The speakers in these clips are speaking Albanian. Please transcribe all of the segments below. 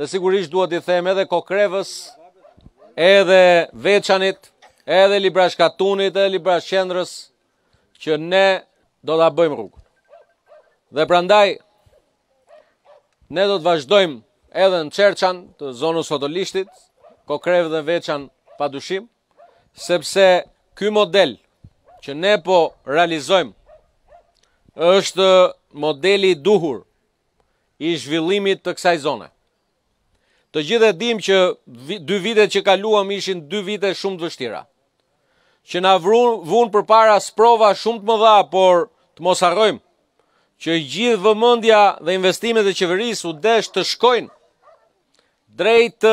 dhe sigurisht duhet i them edhe kokrevës, edhe veçanit, edhe libra shkatunit, edhe libra shendrës, që ne do të bëjmë rrugë. Dhe prandaj, ne do të vazhdojmë edhe në qerçan të zonës fotolishtit, kokrevë dhe veçan pa dushim, sepse ky model që ne po realizojmë është modeli duhur i zhvillimit të kësaj zonët. Të gjithë e dim që dy vite që kaluam ishin dy vite shumë të vështira. Që na vrun vun përpara sprova shumë të mëdha, por të mos harrojmë që gjithë vëmendja dhe investimet e qeverisë u desh të shkojnë drejt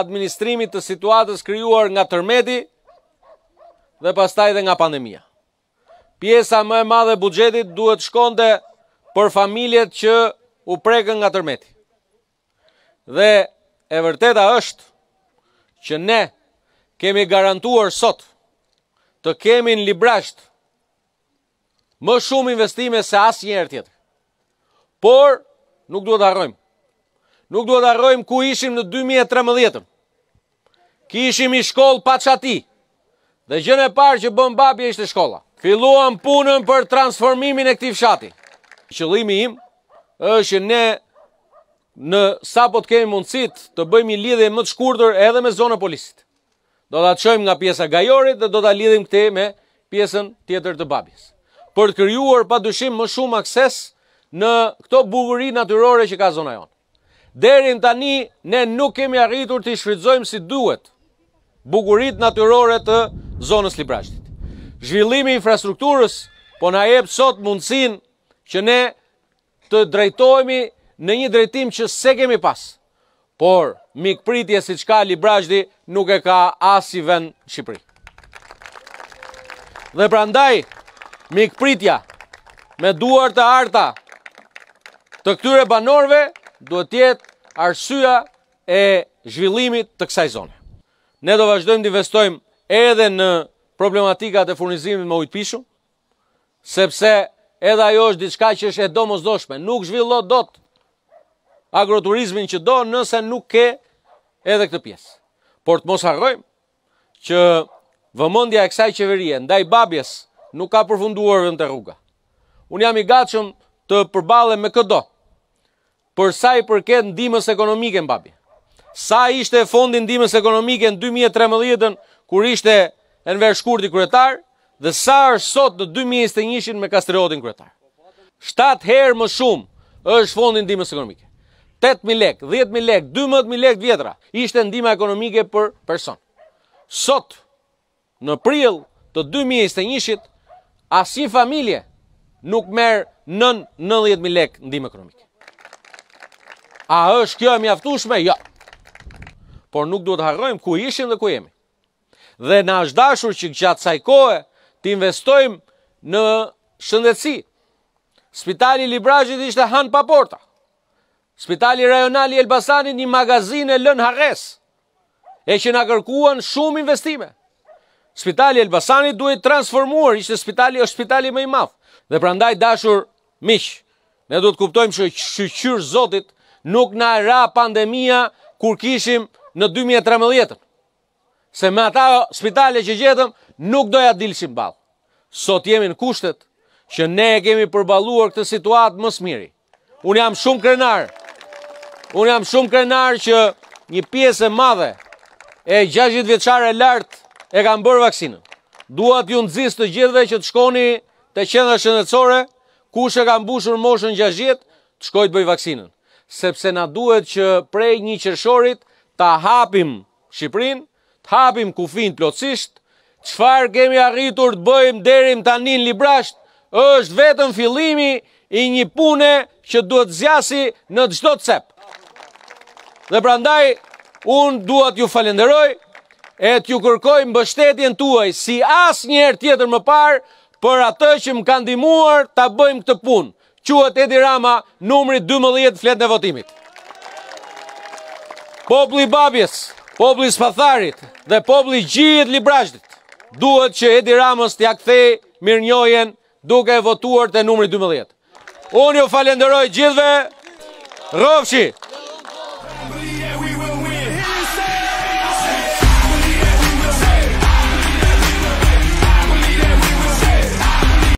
administrimit të situatës krijuar nga tërmeti dhe pastaj edhe nga pandemia. Pjesa më e madhe e buxhetit duhet shkonte për familjet që u prekën nga tërmeti. Dhe e vërteta është që ne kemi garantuar sot të kemi në librasht më shumë investime se asë njërë tjetër. Por, nuk duhet arrojmë. Nuk duhet arrojmë ku ishim në 2013-ëm. Ki ishim i shkollë pa qati. Dhe gjënë e parë që bëm babi ishte shkolla. Filuam punën për transformimin e këti fshati. Qëllimi im është që ne në sa po të kemi mundësit të bëjmë një lidhje më të shkurtër edhe me zonën e polisit. Do ta çojmë nga pjesa Gajorit dhe do ta lidhim këtë me pjesën tjetër të babjes. Për të krijuar padyshim më shumë akses në këto bukuri natyrore që ka zona jonë. Deri tani ne nuk kemi arritur të shfrytëzojmë si duhet bugurit natyrore të zonës Librashtit. Zhvillimi i infrastrukturës po na jep sot mundësinë që ne të drejtohemi në një drejtim që se kemi pas. Por, mikë pritje si qka Librajdi nuk e ka as i vend Shqipëri. Dhe pra ndaj, mikë pritja, me duar të arta të këtyre banorve, duhet jetë arsua e zhvillimit të kësaj zone. Ne do vazhdojmë të investojmë edhe në problematikat e furnizimit me ujtëpishu, sepse edhe ajo është diçka që është e domos doshme, nuk zhvillot dotë, agroturizmin që do nëse nuk ke edhe këtë pjesë. Por të mos harrojmë që vëmendja e kësaj qeverie ndaj babjes nuk ka përfunduar vetëm te rruga. Un jam i gatshëm të përballem me këdo. Për sa i përket ndihmës ekonomike mbabi. Sa ishte fondi ndihmës ekonomike në 2013-ën kur ishte Enver Shkurti kryetar dhe sa është sot në 2021-shin me Kastriotin kryetar. 7 herë më shumë është fondi ndihmës ekonomike. 8000 lek, 10000 lek, 12000 lek vetra, ishte ndihma ekonomike për person. Sot në prill të 2021-shit, asnjë familje nuk merr nën 90000 lek ndihmë ekonomike. A është kjo e mjaftueshme? Jo. Ja. Por nuk duhet të harrojmë ku ishim dhe ku jemi. Dhe na është dashur që gjatë saj kohë të investojmë në shëndetësi. Spitali i Librazhit ishte hanë pa porta. Spitali rajonali Elbasani një magazin e lën hares, e që nga kërkuan shumë investime. Spitali Elbasani duhet transformuar, ishte spitali o spitali me i mafë, dhe prandaj dashur mishë. Ne duhet kuptojmë që shqyrë zotit nuk nga ra pandemija kur kishim në 2013-ën. Se me ata spitali që gjithëm nuk doja dilëshim balë. Sot jemi në kushtet që ne kemi përbaluar këtë situatë më smiri. Unë jam shumë krenarë, Unë jam shumë krenar që një pjesë e madhe e 60 vjeçare e lartë e kam bërë vaksinën. Dua t'ju nxis të gjithëve që të shkoni te qendra shëndetësore, kush e ka mbushur moshën 60, të shkojë të bëjë vaksinën, sepse na duhet që prej 1 qershorit ta hapim Shqipërinë, të hapim kufin plotësisht. Çfarë kemi arritur të bëjmë deri tani në Librasht është vetëm fillimi i një pune që duhet zjasi në çdo cep. Dhe prandaj, unë duat ju falenderoj, e t'ju kërkoj mbështetjen tuaj, si as njerë tjetër më parë, për atë që më kanë dimuar t'a bëjmë këtë punë. Quat Edi Rama, numri 12 fletë në votimit. Popli Babjes, popli Spatharit dhe popli gjithë Librashtit, duhet që Edi Ramës t'ja këthej mirë njojen duke e votuar të numri 12. Unë ju falenderoj gjithve, Rovëshi!